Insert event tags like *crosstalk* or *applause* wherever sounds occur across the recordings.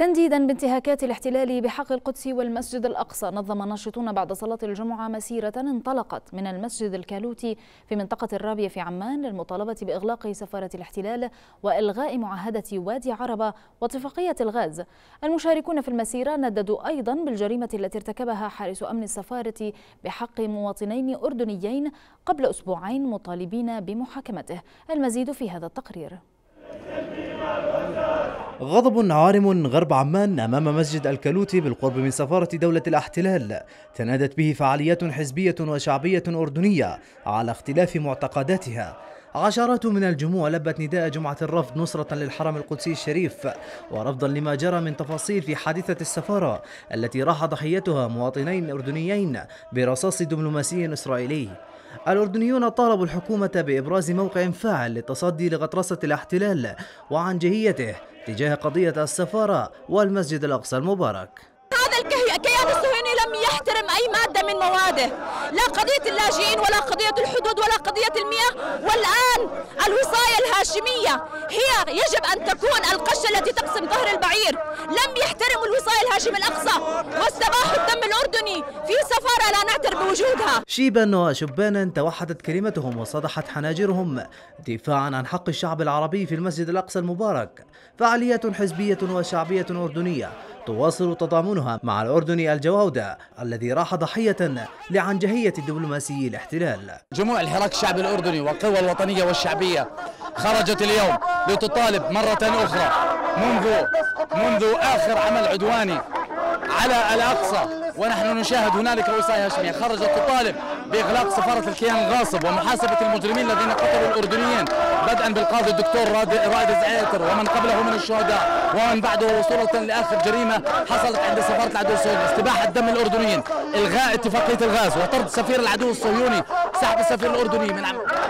تنديدا بانتهاكات الاحتلال بحق القدس والمسجد الأقصى نظم ناشطون بعد صلاة الجمعة مسيرة انطلقت من المسجد الكالوتي في منطقة الرابية في عمان للمطالبة بإغلاق سفارة الاحتلال وإلغاء معاهدة وادي عربة واتفاقية الغاز المشاركون في المسيرة نددوا أيضا بالجريمة التي ارتكبها حارس أمن السفارة بحق مواطنين أردنيين قبل أسبوعين مطالبين بمحاكمته المزيد في هذا التقرير غضب عارم غرب عمان أمام مسجد الكلوتي بالقرب من سفارة دولة الاحتلال تنادت به فعاليات حزبية وشعبية أردنية على اختلاف معتقداتها عشرات من الجموع لبت نداء جمعة الرفض نصرة للحرم القدسي الشريف ورفضا لما جرى من تفاصيل في حادثة السفارة التي راح ضحيتها مواطنين أردنيين برصاص دبلوماسي إسرائيلي الأردنيون طالبوا الحكومة بإبراز موقع فاعل للتصدي لغطرسة الاحتلال وعنجهيته تجاه قضية السفارة والمسجد الأقصى المبارك أي مادة من مواده لا قضية اللاجئين ولا قضية الحدود ولا قضية المياه والآن الوصاية الهاشمية هي يجب أن تكون القشة التي تقسم ظهر البعير لم يحترموا الوصاية الهاشم الأقصى واستباحوا الدم الأردني في سفارة لا نعتر بوجودها شيبا وشبانا توحدت كلمتهم وصدحت حناجرهم دفاعا عن حق الشعب العربي في المسجد الأقصى المبارك فعاليات حزبية وشعبية أردنية تواصل تضامنها مع الأردن الجواودة الذي راح ضحية لعنجهية دبلوماسي الاحتلال جموع الحراك الشعبي الأردني والقوى الوطنية والشعبية خرجت اليوم لتطالب مرة أخرى منذ منذ آخر عمل عدواني على الأقصى ونحن نشاهد هنالك وصايا هاشمية خرجت تطالب بإغلاق سفارة الكيان الغاصب ومحاسبة المجرمين الذين قتلوا الأردنيين بدءا بالقاضي الدكتور رائد زعيتر ومن قبله من الشهداء ومن بعده وصولا لآخر جريمة حصلت عند سفارة العدو الصهيوني استباحة دم الأردنيين إلغاء اتفاقية الغاز وطرد سفير العدو الصهيوني سحب السفير الأردني من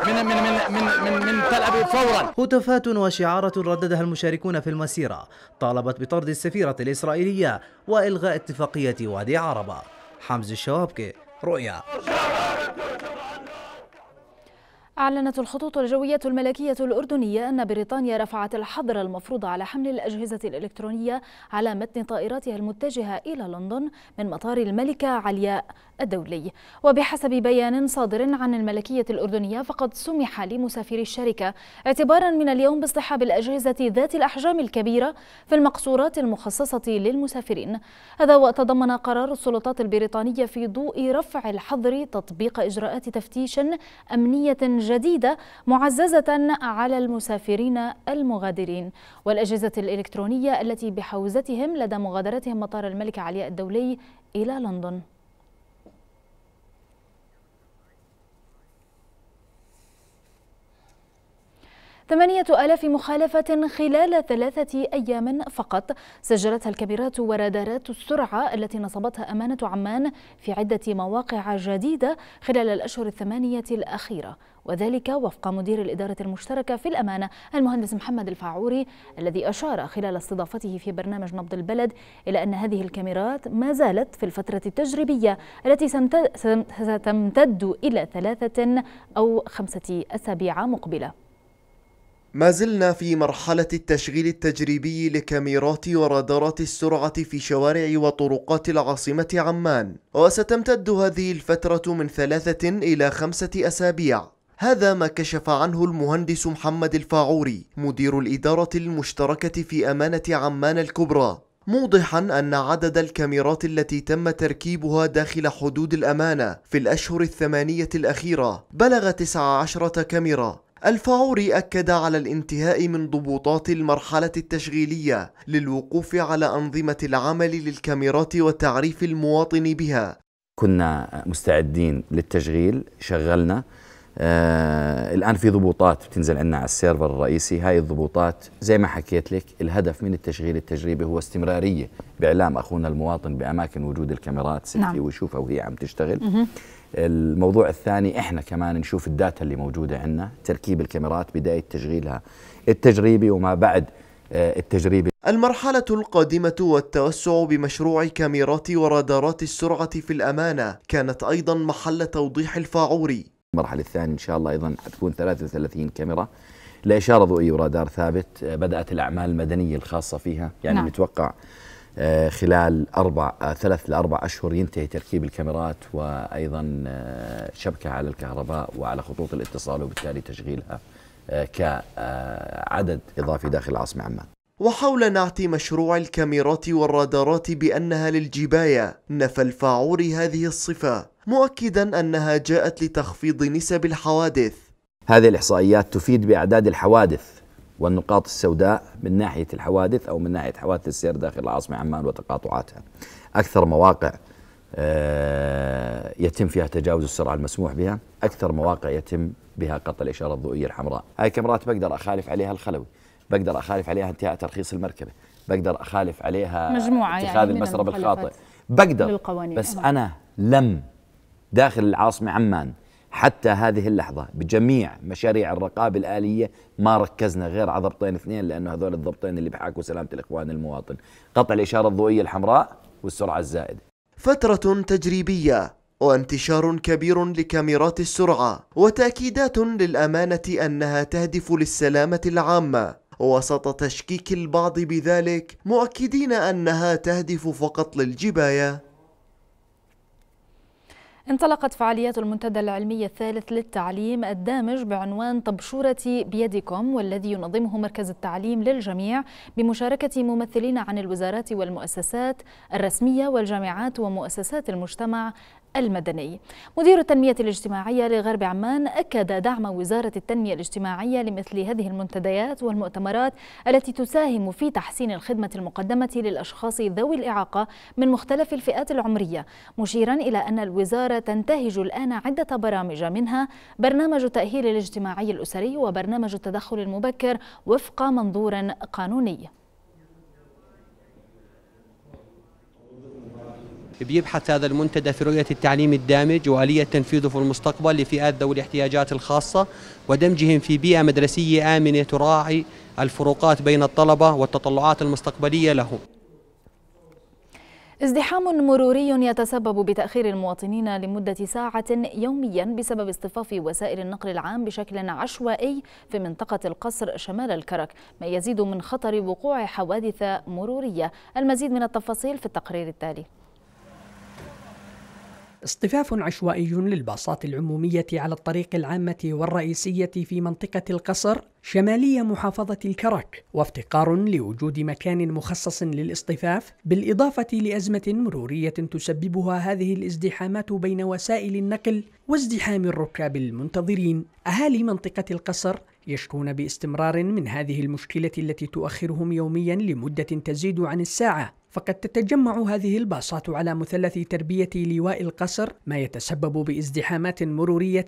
من من من من, من, من تل أبيب فورا هتافات وشعارات رددها المشاركون في المسيرة طالبت بطرد السفيرة الإسرائيلية وإلغاء اتفاقية وادي عرب الكهرباء حمزة الشوابكة رؤيا أعلنت الخطوط الجوية الملكية الأردنية أن بريطانيا رفعت الحظر المفروض على حمل الأجهزة الإلكترونية على متن طائراتها المتجهة إلى لندن من مطار الملكة علياء الدولي وبحسب بيان صادر عن الملكية الأردنية فقد سمح لمسافري الشركة اعتبارا من اليوم باصطحاب الأجهزة ذات الأحجام الكبيرة في المقصورات المخصصة للمسافرين هذا وتضمن قرار السلطات البريطانية في ضوء رفع الحظر تطبيق إجراءات تفتيش أمنية جديدة معززة على المسافرين المغادرين والأجهزة الإلكترونية التي بحوزتهم لدى مغادرتهم مطار الملك علياء الدولي إلى لندن ثمانية ألاف مخالفة خلال ثلاثة أيام فقط سجلتها الكاميرات ورادارات السرعة التي نصبتها أمانة عمان في عدة مواقع جديدة خلال الأشهر الثمانية الأخيرة وذلك وفق مدير الإدارة المشتركة في الأمانة المهندس محمد الفاعوري الذي أشار خلال استضافته في برنامج نبض البلد إلى أن هذه الكاميرات ما زالت في الفترة التجريبية التي ستمتد إلى ثلاثة أو خمسة أسابيع مقبلة ما زلنا في مرحلة التشغيل التجريبي لكاميرات ورادارات السرعة في شوارع وطرقات العاصمة عمان وستمتد هذه الفترة من ثلاثة إلى خمسة أسابيع هذا ما كشف عنه المهندس محمد الفاعوري مدير الإدارة المشتركة في أمانة عمان الكبرى موضحا أن عدد الكاميرات التي تم تركيبها داخل حدود الأمانة في الأشهر الثمانية الأخيرة بلغ 19 كاميرا الفاعوري أكد على الانتهاء من ضبوطات المرحلة التشغيلية للوقوف على أنظمة العمل للكاميرات وتعريف المواطن بها كنا مستعدين للتشغيل شغلنا آه الآن في ضبوطات بتنزل عندنا على السيرفر الرئيسي هاي الضبوطات زي ما حكيت لك الهدف من التشغيل التجريبي هو استمرارية بإعلام أخونا المواطن بأماكن وجود الكاميرات نعم. ويشوفها وهي عم تشتغل الموضوع الثاني احنا كمان نشوف الداتا اللي موجوده عندنا تركيب الكاميرات بدايه تشغيلها التجريبي وما بعد آه، التجريبي المرحلة القادمة والتوسع بمشروع كاميرات ورادارات السرعة في الأمانة كانت أيضا محل توضيح الفاعوري المرحلة الثانية إن شاء الله أيضا حتكون 33 كاميرا لإشارة ضوئية ورادار ثابت آه، بدأت الأعمال المدنية الخاصة فيها يعني نعم. متوقع آه، خلال أربع آه، ثلاث لأربع أشهر ينتهي تركيب الكاميرات وأيضا آه، شبكة على الكهرباء وعلى خطوط الاتصال وبالتالي تشغيلها كعدد إضافي داخل العاصمه عمان وحول نعت مشروع الكاميرات والرادارات بأنها للجباية نفى الفاعور هذه الصفة مؤكدا أنها جاءت لتخفيض نسب الحوادث هذه الإحصائيات تفيد بأعداد الحوادث والنقاط السوداء من ناحية الحوادث أو من ناحية حوادث السير داخل العاصمة عمان وتقاطعاتها أكثر مواقع آه، يتم فيها تجاوز السرعة المسموح بها أكثر مواقع يتم بها قطع الإشارة الضوئية الحمراء هاي كاميرات بقدر أخالف عليها الخلوي بقدر أخالف عليها انتهاء ترخيص المركبة بقدر أخالف عليها مجموعة يعني اتخاذ يعني المسرب الخاطئ بقدر بس أنا لم داخل العاصمة عمان حتى هذه اللحظة بجميع مشاريع الرقابة الآلية ما ركزنا غير على ضبطين اثنين لأنه هذول الضبطين اللي بحاكوا سلامة الإخوان المواطن قطع الإشارة الضوئية الحمراء والسرعة الزائدة فترة تجريبية وانتشار كبير لكاميرات السرعة وتأكيدات للأمانة أنها تهدف للسلامة العامة وسط تشكيك البعض بذلك مؤكدين أنها تهدف فقط للجباية انطلقت فعاليات المنتدى العلمي الثالث للتعليم الدامج بعنوان طبشورتي بيدكم والذي ينظمه مركز التعليم للجميع بمشاركة ممثلين عن الوزارات والمؤسسات الرسمية والجامعات ومؤسسات المجتمع المدني مدير التنمية الاجتماعية لغرب عمان أكد دعم وزارة التنمية الاجتماعية لمثل هذه المنتديات والمؤتمرات التي تساهم في تحسين الخدمة المقدمة للأشخاص ذوي الإعاقة من مختلف الفئات العمرية مشيرا إلى أن الوزارة تنتهج الآن عدة برامج منها برنامج التأهيل الاجتماعي الأسري وبرنامج التدخل المبكر وفق منظور قانوني بيبحث هذا المنتدى في رؤية التعليم الدامج وآلية تنفيذه في المستقبل لفئات ذوي الاحتياجات الخاصة ودمجهم في بيئة مدرسية آمنة تراعي الفروقات بين الطلبة والتطلعات المستقبلية لهم ازدحام مروري يتسبب بتأخير المواطنين لمدة ساعة يوميا بسبب اصطفاف وسائل النقل العام بشكل عشوائي في منطقة القصر شمال الكرك ما يزيد من خطر وقوع حوادث مرورية المزيد من التفاصيل في التقرير التالي اصطفاف عشوائي للباصات العمومية على الطريق العامة والرئيسية في منطقة القصر شمالية محافظة الكرك وافتقار لوجود مكان مخصص للاصطفاف بالإضافة لأزمة مرورية تسببها هذه الازدحامات بين وسائل النقل وازدحام الركاب المنتظرين أهالي منطقة القصر يشكون باستمرار من هذه المشكلة التي تؤخرهم يوميا لمدة تزيد عن الساعة فقد تتجمع هذه الباصات على مثلث تربية لواء القصر ما يتسبب بازدحامات مرورية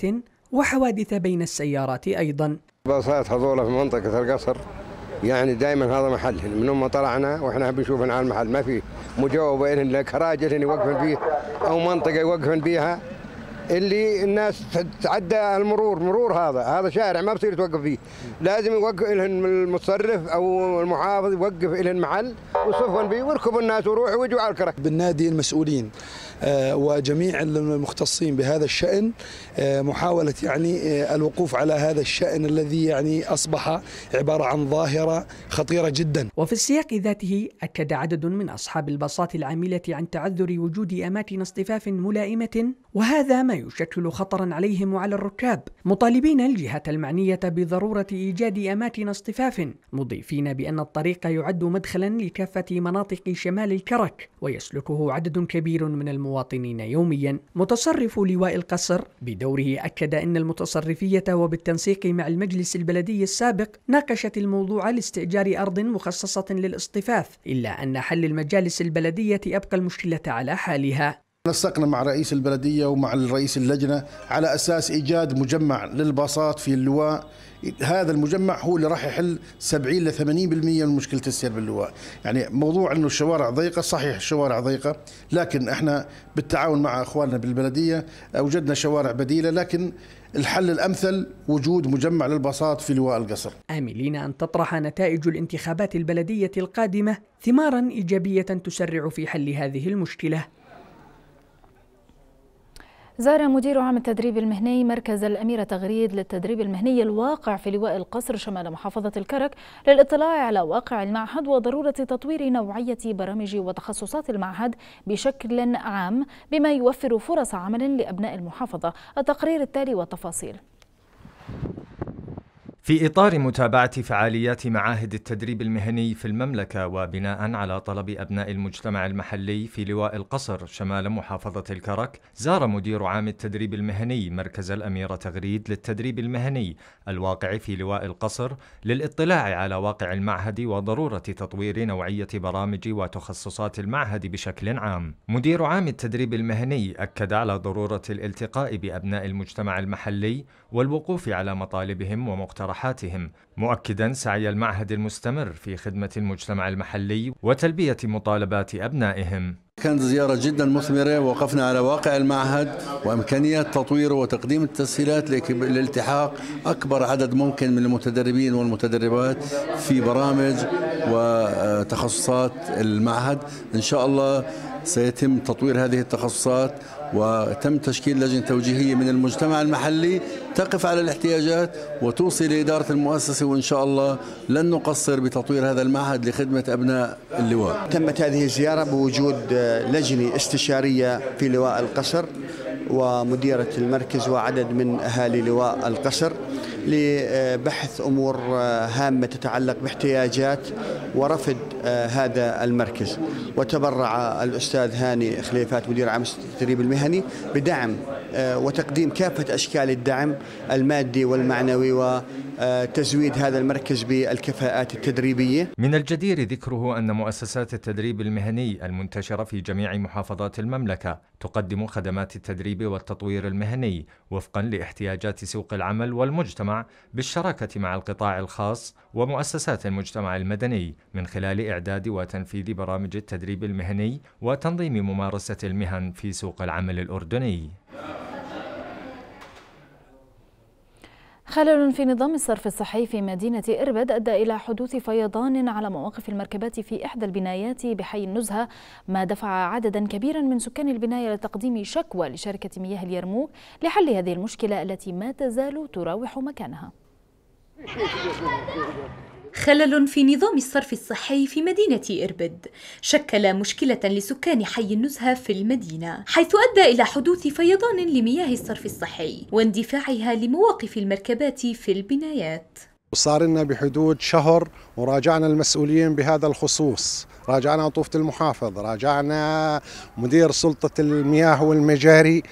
وحوادث بين السيارات أيضا باصات هذولة في منطقة القصر يعني دائما هذا محلهم من ما طلعنا واحنا بنشوفن على المحل ما في مجاوبه لك راجل كراجل يوقفن فيه او منطقه يوقفن بيها اللي الناس تتعدى المرور مرور هذا هذا شارع ما بصير توقف فيه لازم يوقف لهم المتصرف او المحافظ يوقف لهم محل وصفن به ويركبوا الناس ويروحوا ويجوا على الكرك بالنادي المسؤولين آه، وجميع المختصين بهذا الشأن آه، محاولة يعني آه، الوقوف على هذا الشأن الذي يعني أصبح عبارة عن ظاهرة خطيرة جدا وفي السياق ذاته أكد عدد من أصحاب الباصات العاملة عن تعذر وجود أماكن اصطفاف ملائمة وهذا ما يشكل خطرا عليهم وعلى الركاب مطالبين الجهة المعنية بضرورة إيجاد أماكن اصطفاف مضيفين بأن الطريق يعد مدخلا لكافة مناطق شمال الكرك ويسلكه عدد كبير من المواطنين يوميا متصرف لواء القصر بداية بدوره أكد أن المتصرفية وبالتنسيق مع المجلس البلدي السابق ناقشت الموضوع لاستئجار أرض مخصصة للاصطفاف إلا أن حل المجالس البلدية أبقى المشكلة على حالها نسقنا مع رئيس البلدية ومع الرئيس اللجنة على أساس إيجاد مجمع للباصات في اللواء هذا المجمع هو اللي راح يحل 70 ل 80% من مشكلة السير باللواء يعني موضوع أنه الشوارع ضيقة صحيح الشوارع ضيقة لكن احنا بالتعاون مع أخواننا بالبلدية أوجدنا شوارع بديلة لكن الحل الأمثل وجود مجمع للباصات في لواء القصر آملين أن تطرح نتائج الانتخابات البلدية القادمة ثمارا إيجابية تسرع في حل هذه المشكلة زار مدير عام التدريب المهني مركز الأميرة تغريد للتدريب المهني الواقع في لواء القصر شمال محافظة الكرك للاطلاع على واقع المعهد وضرورة تطوير نوعية برامج وتخصصات المعهد بشكل عام بما يوفر فرص عمل لأبناء المحافظة التقرير التالي والتفاصيل في إطار متابعة فعاليات معاهد التدريب المهني في المملكة وبناء على طلب أبناء المجتمع المحلي في لواء القصر شمال محافظة الكرك زار مدير عام التدريب المهني مركز الأميرة تغريد للتدريب المهني الواقع في لواء القصر للاطلاع على واقع المعهد وضرورة تطوير نوعية برامج وتخصصات المعهد بشكل عام مدير عام التدريب المهني أكد على ضرورة الالتقاء بأبناء المجتمع المحلي والوقوف على مطالبهم ومقترحاتهم مقترحاتهم مؤكدا سعي المعهد المستمر في خدمة المجتمع المحلي وتلبية مطالبات أبنائهم كانت زيارة جدا مثمرة وقفنا على واقع المعهد وإمكانية تطويره وتقديم التسهيلات لالتحاق أكبر عدد ممكن من المتدربين والمتدربات في برامج وتخصصات المعهد إن شاء الله سيتم تطوير هذه التخصصات وتم تشكيل لجنة توجيهية من المجتمع المحلي تقف على الاحتياجات وتوصي لإدارة المؤسسة وإن شاء الله لن نقصر بتطوير هذا المعهد لخدمة أبناء اللواء تمت هذه الزيارة بوجود لجنة استشارية في لواء القصر ومديرة المركز وعدد من أهالي لواء القصر لبحث امور آه، هامه تتعلق باحتياجات ورفد آه، هذا المركز وتبرع الاستاذ هاني خليفات مدير عام التدريب المهني بدعم آه، وتقديم كافة أشكال الدعم المادي والمعنوي وتزويد هذا المركز بالكفاءات التدريبية من الجدير ذكره أن مؤسسات التدريب المهني المنتشرة في جميع محافظات المملكة تقدم خدمات التدريب والتطوير المهني وفقا لاحتياجات سوق العمل والمجتمع بالشراكة مع القطاع الخاص ومؤسسات المجتمع المدني من خلال إعداد وتنفيذ برامج التدريب المهني وتنظيم ممارسة المهن في سوق العمل الأردني خلل في نظام الصرف الصحي في مدينة إربد أدى إلى حدوث فيضان على مواقف المركبات في إحدى البنايات بحي النزهة ما دفع عددا كبيرا من سكان البناية لتقديم شكوى لشركة مياه اليرموك لحل هذه المشكلة التي ما تزال تراوح مكانها *laughs* خلل في نظام الصرف الصحي في مدينة إربد شكل مشكلة لسكان حي النزهة في المدينة حيث أدى إلى حدوث فيضان لمياه الصرف الصحي واندفاعها لمواقف المركبات في البنايات وصار لنا بحدود شهر وراجعنا المسؤولين بهذا الخصوص راجعنا طوفة المحافظ راجعنا مدير سلطة المياه والمجاري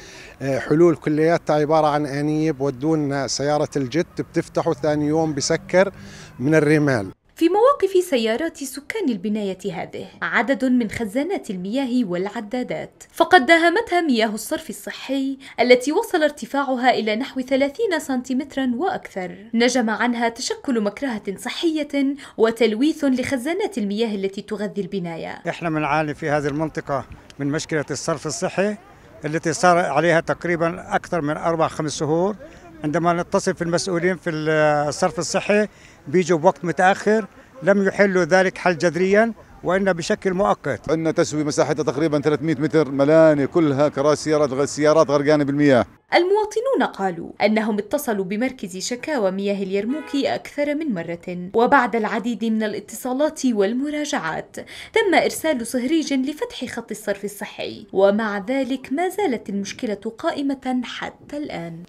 آه، حلول كلياتها عبارة عن أنيب ودونا سيارة الجت بتفتحه ثاني يوم بسكر من الرمال في مواقف سيارات سكان البناية هذه عدد من خزانات المياه والعدادات فقد داهمتها مياه الصرف الصحي التي وصل ارتفاعها إلى نحو 30 سنتيمترا وأكثر نجم عنها تشكل مكرهة صحية وتلويث لخزانات المياه التي تغذي البناية احنا بنعاني في هذه المنطقة من مشكلة الصرف الصحي التي صار عليها تقريبا أكثر من أربع خمس شهور عندما نتصل في المسؤولين في الصرف الصحي بيجوا بوقت متاخر لم يحلوا ذلك حل جذريا وإن بشكل مؤقت عندنا تسوي مساحتها تقريبا 300 متر ملانة كلها كراسي سيارات سيارات غرقانة بالمياه المواطنون قالوا أنهم اتصلوا بمركز شكاوى مياه اليرموك أكثر من مرة وبعد العديد من الاتصالات والمراجعات تم إرسال صهريج لفتح خط الصرف الصحي ومع ذلك ما زالت المشكلة قائمة حتى الآن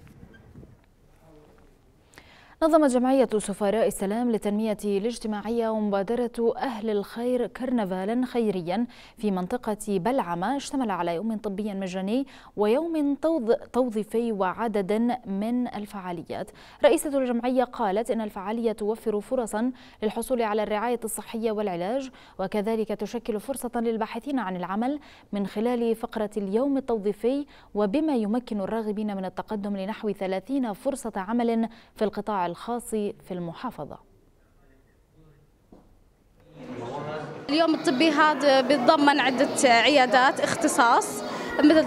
نظمت جمعية سفراء السلام للتنمية الاجتماعية ومبادرة أهل الخير كرنفالا خيريا في منطقة بلعمة اشتمل على يوم طبي مجاني ويوم توظيفي وعدد من الفعاليات رئيسة الجمعية قالت إن الفعالية توفر فرصا للحصول على الرعاية الصحية والعلاج وكذلك تشكل فرصة للباحثين عن العمل من خلال فقرة اليوم التوظيفي وبما يمكن الراغبين من التقدم لنحو 30 فرصة عمل في القطاع الخاص في المحافظة اليوم الطبي هذا بيتضمن عدة عيادات اختصاص مثل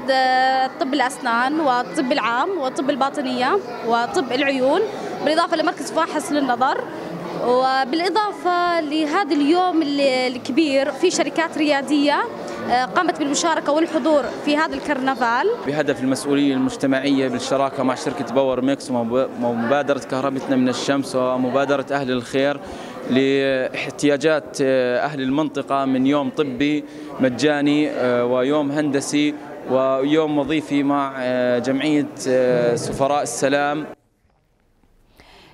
طب الأسنان والطب العام والطب الباطنية وطب العيون بالإضافة لمركز فاحص للنظر وبالإضافة لهذا اليوم الكبير في شركات ريادية آه، قامت بالمشاركة والحضور في هذا الكرنفال بهدف المسؤولية المجتمعية بالشراكة مع شركة باور ميكس ومبادرة كهربتنا من الشمس ومبادرة أهل الخير لاحتياجات آه، أهل المنطقة من يوم طبي مجاني آه، ويوم هندسي ويوم وظيفي مع جمعية سفراء السلام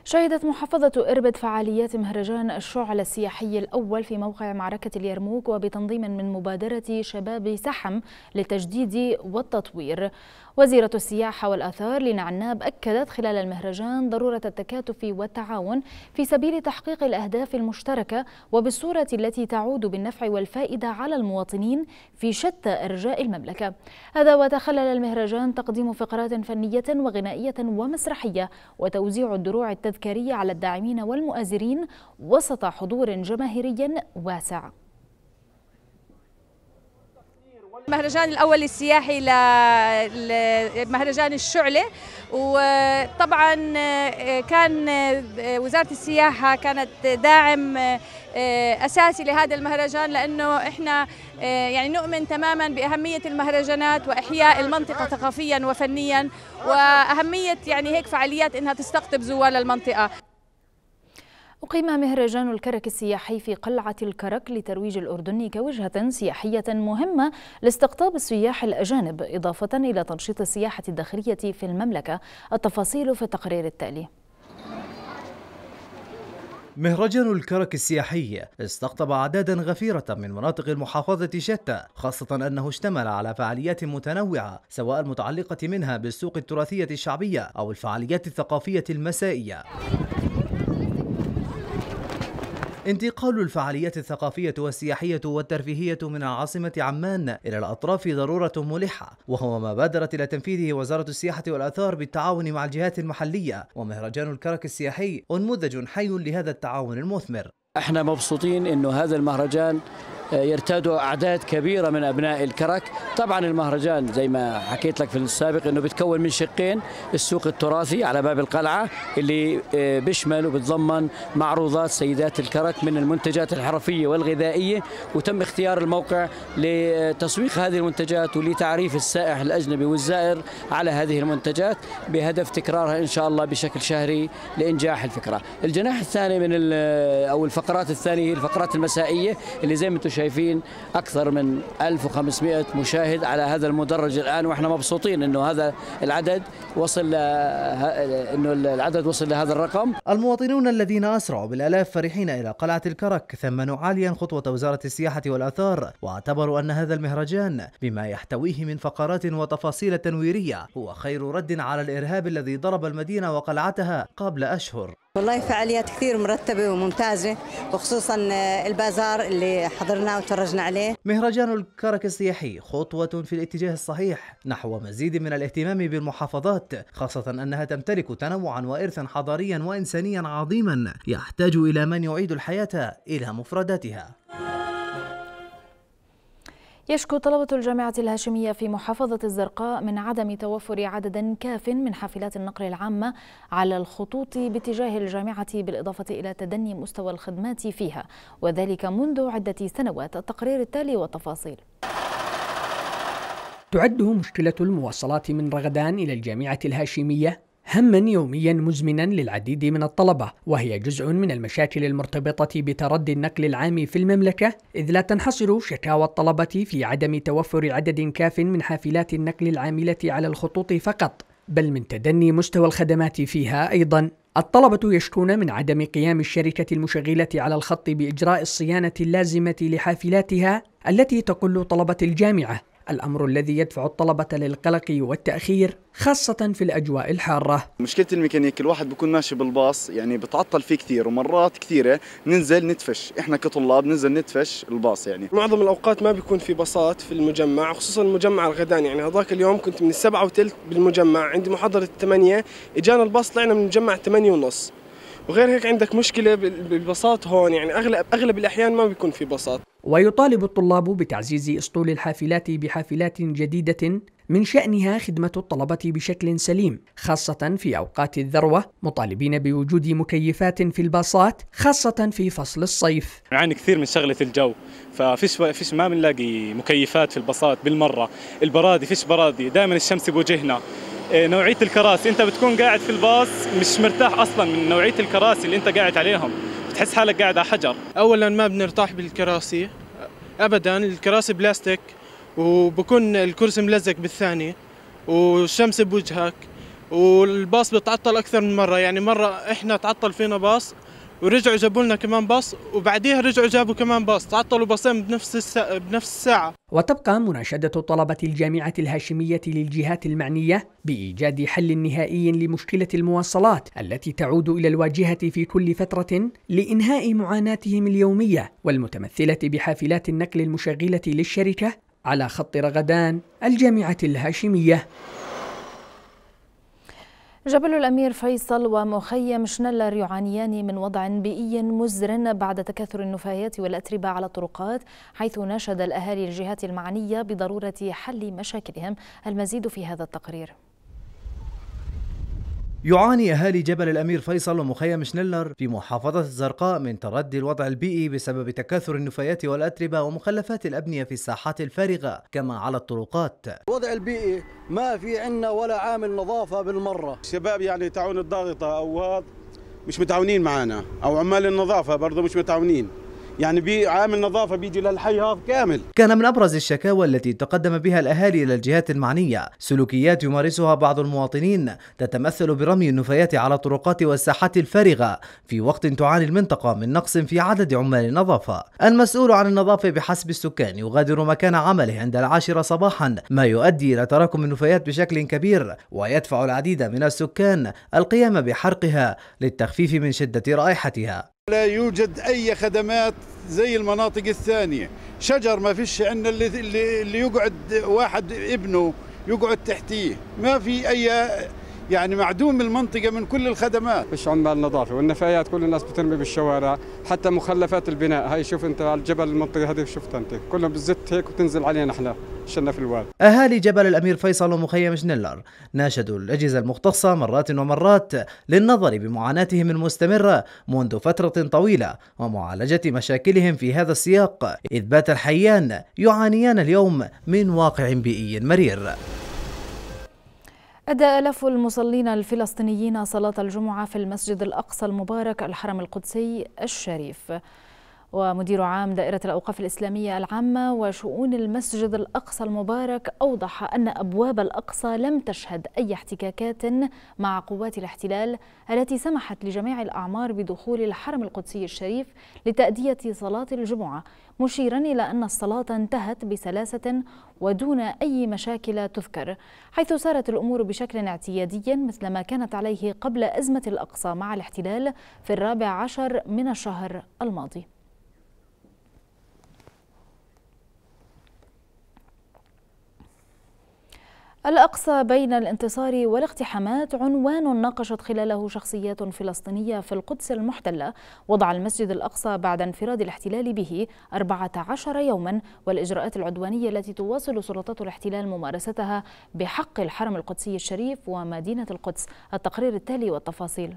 شهدت محافظة إربد فعاليات مهرجان الشعل السياحي الأول في موقع معركة اليرموك وبتنظيم من مبادرة شباب سحم للتجديد والتطوير وزيرة السياحة والآثار لينا عناب أكدت خلال المهرجان ضرورة التكاتف والتعاون في سبيل تحقيق الأهداف المشتركة وبالصورة التي تعود بالنفع والفائدة على المواطنين في شتى أرجاء المملكة هذا وتخلل المهرجان تقديم فقرات فنية وغنائية ومسرحية وتوزيع الدروع التذكارية على الداعمين والمؤازرين وسط حضور جماهيري واسع المهرجان الأول السياحي لمهرجان الشعلة وطبعا آه، كان آه، وزارة السياحة كانت داعم آه، أساسي لهذا المهرجان لأنه إحنا يعني نؤمن تماما بأهمية المهرجانات وإحياء المنطقة ثقافيا وفنيا وأهمية يعني هيك فعاليات إنها تستقطب زوار المنطقة أقيم مهرجان الكرك السياحي في قلعة الكرك لترويج الأردن كوجهة سياحية مهمة لاستقطاب السياح الأجانب إضافة إلى تنشيط السياحة الداخلية في المملكة التفاصيل في التقرير التالي مهرجان الكرك السياحي استقطب أعدادا غفيرة من مناطق المحافظة شتى خاصة أنه اشتمل على فعاليات متنوعة سواء المتعلقة منها بالسوق التراثية الشعبية أو الفعاليات الثقافية المسائية انتقال الفعاليات الثقافية والسياحية والترفيهية من العاصمة عمان إلى الأطراف ضرورة ملحة وهو ما بادرت إلى تنفيذه وزارة السياحة والآثار بالتعاون مع الجهات المحلية ومهرجان الكرك السياحي أنموذج حي لهذا التعاون المثمر احنا مبسوطين انه هذا المهرجان يرتادوا أعداد كبيرة من أبناء الكرك طبعا المهرجان زي ما حكيت لك في السابق أنه بيتكون من شقين السوق التراثي على باب القلعة اللي آه، بيشمل وبتضمن معروضات سيدات الكرك من المنتجات الحرفية والغذائية وتم اختيار الموقع لتسويق هذه المنتجات ولتعريف السائح الأجنبي والزائر على هذه المنتجات بهدف تكرارها إن شاء الله بشكل شهري لإنجاح الفكرة الجناح الثاني من أو الفقرات الثانية هي الفقرات المسائية اللي زي ما انتم شايفين اكثر من 1500 مشاهد على هذا المدرج الان واحنا مبسوطين انه هذا العدد وصل انه العدد وصل لهذا الرقم المواطنون الذين اسرعوا بالالاف فرحين الى قلعه الكرك ثمنوا عاليا خطوه وزاره السياحه والاثار واعتبروا ان هذا المهرجان بما يحتويه من فقرات وتفاصيل تنويريه هو خير رد على الارهاب الذي ضرب المدينه وقلعتها قبل اشهر والله فعاليات كثير مرتبة وممتازة وخصوصا البازار اللي حضرناه وتفرجنا عليه مهرجان الكرك السياحي خطوة في الاتجاه الصحيح نحو مزيد من الاهتمام بالمحافظات خاصة أنها تمتلك تنوعا وإرثا حضاريا وإنسانيا عظيما يحتاج إلى من يعيد الحياة إلى مفرداتها يشكو طلبة الجامعة الهاشمية في محافظة الزرقاء من عدم توفر عدد كاف من حافلات النقل العامة على الخطوط باتجاه الجامعة بالإضافة إلى تدني مستوى الخدمات فيها وذلك منذ عدة سنوات التقرير التالي والتفاصيل تعد مشكلة المواصلات من رغدان إلى الجامعة الهاشمية هما يوميا مزمنا للعديد من الطلبة وهي جزء من المشاكل المرتبطة بتردي النقل العام في المملكة إذ لا تنحصر شكاوى الطلبة في عدم توفر عدد كاف من حافلات النقل العاملة على الخطوط فقط بل من تدني مستوى الخدمات فيها أيضا الطلبة يشكون من عدم قيام الشركة المشغلة على الخط بإجراء الصيانة اللازمة لحافلاتها التي تقل طلبة الجامعة الأمر الذي يدفع الطلبة للقلق والتأخير خاصة في الأجواء الحارة مشكلة الميكانيك الواحد بيكون ماشي بالباص يعني بتعطل فيه كثير ومرات كثيرة ننزل نتفش إحنا كطلاب ننزل نتفش الباص يعني معظم الأوقات ما بيكون في باصات في المجمع خصوصا المجمع الغدان يعني هذاك اليوم كنت من السبعة وثلث بالمجمع عندي محاضرة الثمانية إجانا الباص طلعنا من المجمع ثمانية ونص وغير هيك عندك مشكله بالبساط هون يعني اغلب اغلب الاحيان ما بيكون في بساط ويطالب الطلاب بتعزيز اسطول الحافلات بحافلات جديده من شأنها خدمة الطلبة بشكل سليم، خاصة في أوقات الذروة، مطالبين بوجود مكيفات في الباصات، خاصة في فصل الصيف. نعاني كثير من شغلة الجو، ففيش فيش ما بنلاقي مكيفات في الباصات بالمرة، البرادي فيش برادي، دائما الشمس بوجهنا، إيه، نوعيه الكراسي انت بتكون قاعد في الباص مش مرتاح اصلا من نوعيه الكراسي اللي انت قاعد عليهم بتحس حالك قاعد على حجر اولا ما بنرتاح بالكراسي ابدا الكراسي بلاستيك وبكون الكرسي ملزق بالثاني والشمس بوجهك والباص بتعطل اكثر من مره يعني مره احنا تعطل فينا باص ورجعوا جابوا لنا كمان باص وبعديها رجعوا جابوا كمان باص تعطلوا باصين بنفس الساعة بنفس الساعة وتبقى مناشدة طلبة الجامعة الهاشمية للجهات المعنية بإيجاد حل نهائي لمشكلة المواصلات التي تعود إلى الواجهة في كل فترة لإنهاء معاناتهم اليومية والمتمثلة بحافلات النقل المشغلة للشركة على خط رغدان الجامعة الهاشمية جبل الأمير فيصل ومخيم شنلر يعانيان من وضع بيئي مزر بعد تكاثر النفايات والأتربة على الطرقات حيث ناشد الأهالي الجهات المعنية بضرورة حل مشاكلهم المزيد في هذا التقرير يعاني أهالي جبل الأمير فيصل ومخيم شنلر في محافظة الزرقاء من تردي الوضع البيئي بسبب تكاثر النفايات والأتربة ومخلفات الأبنية في الساحات الفارغة كما على الطرقات الوضع البيئي ما في عنا ولا عامل نظافة بالمرة الشباب يعني تعون الضاغطة أو هذا مش متعاونين معنا أو عمال النظافة برضه مش متعاونين يعني بي عامل نظافه بيجي للحي هذا كامل كان من ابرز الشكاوى التي تقدم بها الاهالي الى الجهات المعنيه سلوكيات يمارسها بعض المواطنين تتمثل برمي النفايات على الطرقات والساحات الفارغه في وقت تعاني المنطقه من نقص في عدد عمال النظافه المسؤول عن النظافه بحسب السكان يغادر مكان عمله عند العاشره صباحا ما يؤدي الى تراكم النفايات بشكل كبير ويدفع العديد من السكان القيام بحرقها للتخفيف من شده رائحتها لا يوجد أي خدمات زي المناطق الثانية شجر ما فيش عندنا اللي, اللي يقعد واحد ابنه يقعد تحتيه ما في أي يعني معدوم المنطقة من كل الخدمات مش عمال نظافة والنفايات كل الناس بترمي بالشوارع حتى مخلفات البناء هاي شوف أنت على الجبل المنطقة هذه شفتها أنت كلهم بالزت هيك وتنزل علينا إحنا شلنا في الواد أهالي جبل الأمير فيصل ومخيم شنلر ناشدوا الأجهزة المختصة مرات ومرات للنظر بمعاناتهم المستمرة منذ فترة طويلة ومعالجة مشاكلهم في هذا السياق إذ بات الحيان يعانيان اليوم من واقع بيئي مرير أدى آلاف المصلين الفلسطينيين صلاة الجمعة في المسجد الأقصى المبارك الحرم القدسي الشريف ومدير عام دائرة الأوقاف الإسلامية العامة وشؤون المسجد الأقصى المبارك أوضح أن أبواب الأقصى لم تشهد أي احتكاكات مع قوات الاحتلال التي سمحت لجميع الأعمار بدخول الحرم القدسي الشريف لتأدية صلاة الجمعة مشيرا إلى أن الصلاة انتهت بسلاسة ودون أي مشاكل تذكر حيث سارت الأمور بشكل اعتيادي مثل ما كانت عليه قبل أزمة الأقصى مع الاحتلال في الرابع عشر من الشهر الماضي الأقصى بين الانتصار والاقتحامات عنوان ناقشت خلاله شخصيات فلسطينية في القدس المحتلة وضع المسجد الأقصى بعد انفراد الاحتلال به 14 يوما والإجراءات العدوانية التي تواصل سلطات الاحتلال ممارستها بحق الحرم القدسي الشريف ومدينة القدس التقرير التالي والتفاصيل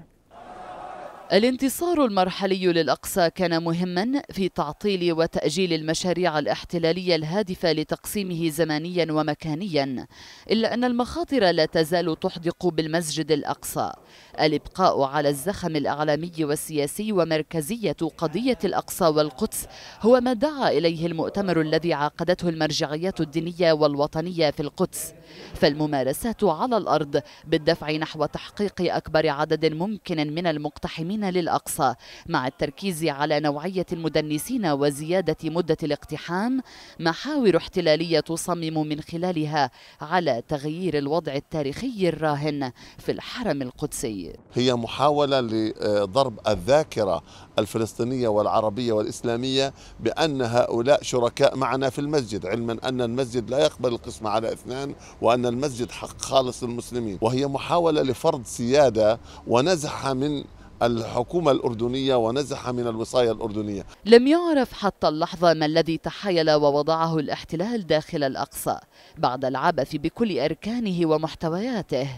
الانتصار المرحلي للأقصى كان مهما في تعطيل وتأجيل المشاريع الاحتلالية الهادفة لتقسيمه زمانيا ومكانيا إلا أن المخاطر لا تزال تحدق بالمسجد الأقصى الإبقاء على الزخم الإعلامي والسياسي ومركزية قضية الأقصى والقدس هو ما دعا إليه المؤتمر الذي عقدته المرجعيات الدينية والوطنية في القدس فالممارسات على الأرض بالدفع نحو تحقيق أكبر عدد ممكن من المقتحمين للأقصى مع التركيز على نوعية المدنسين وزيادة مدة الاقتحام محاور احتلالية تصمم من خلالها على تغيير الوضع التاريخي الراهن في الحرم القدسي هي محاولة لضرب الذاكرة الفلسطينية والعربية والإسلامية بأن هؤلاء شركاء معنا في المسجد علما أن المسجد لا يقبل القسمة على اثنان وأن المسجد حق خالص للمسلمين وهي محاولة لفرض سيادة ونزح من الحكومة الأردنية ونزح من الوصاية الأردنية لم يعرف حتى اللحظة ما الذي تحايل ووضعه الاحتلال داخل الأقصى بعد العبث بكل أركانه ومحتوياته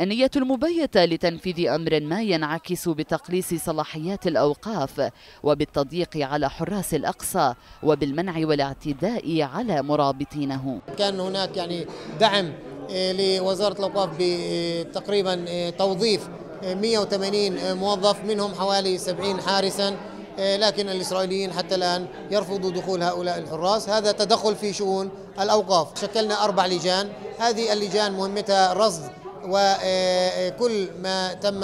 النية المبيتة لتنفيذ أمر ما ينعكس بتقليص صلاحيات الأوقاف وبالتضييق على حراس الأقصى وبالمنع والاعتداء على مرابطينه كان هناك يعني دعم آه، لوزارة الأوقاف بتقريبا آه، توظيف 180 موظف منهم حوالي 70 حارسا لكن الإسرائيليين حتى الآن يرفضوا دخول هؤلاء الحراس هذا تدخل في شؤون الأوقاف شكلنا أربع لجان هذه اللجان مهمتها رصد وكل ما تم